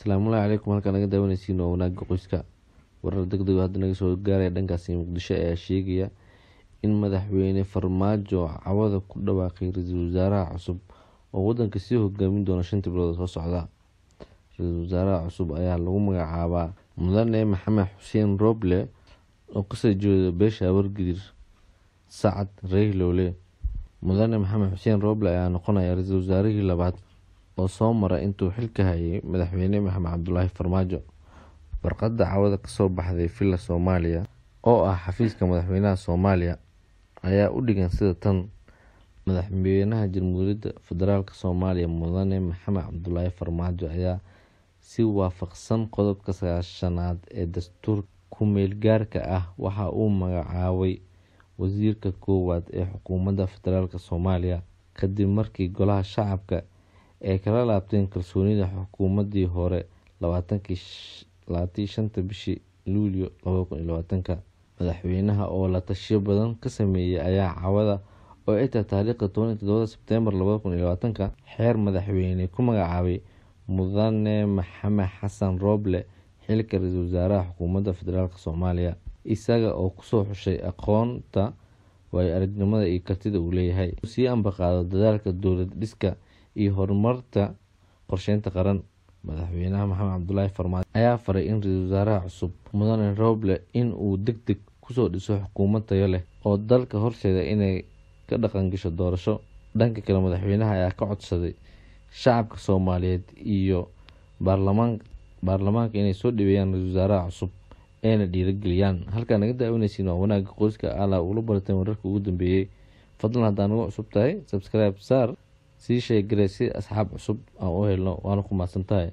asalaamullaahi calaykum halkaan naga daawanaysiin waa wanaagga qoyska warar degdego hadda naga soo gaaraya dhankaasi muqdisho ayaa sheegaya in madaxweyne farmaajo cawada ku dhawaaqay ra-iisul wasaaraha cusub oo wadanka sii hogaamin doona shantii bilood soo socda ra-iisul wasaaraha cusub ayaa lagu magacaabaa mudane maxamed xuseen roble oo kasoo jooda beesha wargidir sacad reehlowle mudane maxamed xuseen roble ayaa noqonaya ra-iisul wasaarihii labaad oo soo mara intuu xilka hayay madaxweyne maxamed cabdulaahi farmaajo warqadda cawada kasoo baxday villa soomaaliya oo ah xafiiska madaxweynaha soomaaliya ayaa u dhigan sida tan madaxweynaha jamhuuriyadda federaalk soomaaliya mudane maxamed cabdulaahi farmaajo ayaa si waafaqsan qodobka sagaashanaad ee dastuur ku-meelgaarka ah waxa uu magacaabay wasiirka koowaad ee xukuumadda federaalk soomaaliya kadib markii golaha shacabka ay kala laabteen kalsoonida xukuumadii hore labaatanki bishii luulyo laba madaxweynaha oo la tashiyo badan ka sameeyay ayaa cawada oo ay tahay taariikhda toban iyo todobada sebtembar laba xeer madaxweyne ku magacaabay mudane maxamed xasan rooble xilka ra-iisul wasaaraha xukuumadda federaalk soomaaliya isaga oo kusoo xushay aqoonta waayo aragnimada iyo kartida uu leeyahay uu sii ambaqaado dadaalka dowlad dhiska iyo horumarta qorsheynta qaran madaxweynaha maxamed cabdulaahi farmaajo ayaa faray in ra-iisul wasaaraha cusub mudane roble in uu deg deg kusoo dhiso xukuumad tayo leh oo dalka horseeda inay ka dhaqangasho doorasho dhanka kale madaxweynaha ayaa ka codsaday shacabka soomaaliyeed iyo baarlamaanka inay soo dhaweeyaan ra-iisul wasaaraha cusub eena dhiirageliyaan halkaa naga daawanaysiin waa wanaagga qoyska ala ula barteen wararka ugu dambeeyey fadlan haddaa nagu cusub tahay sabscribe saar sii sheegaray si asxaab cusub aan u helno waana ku maadsantahay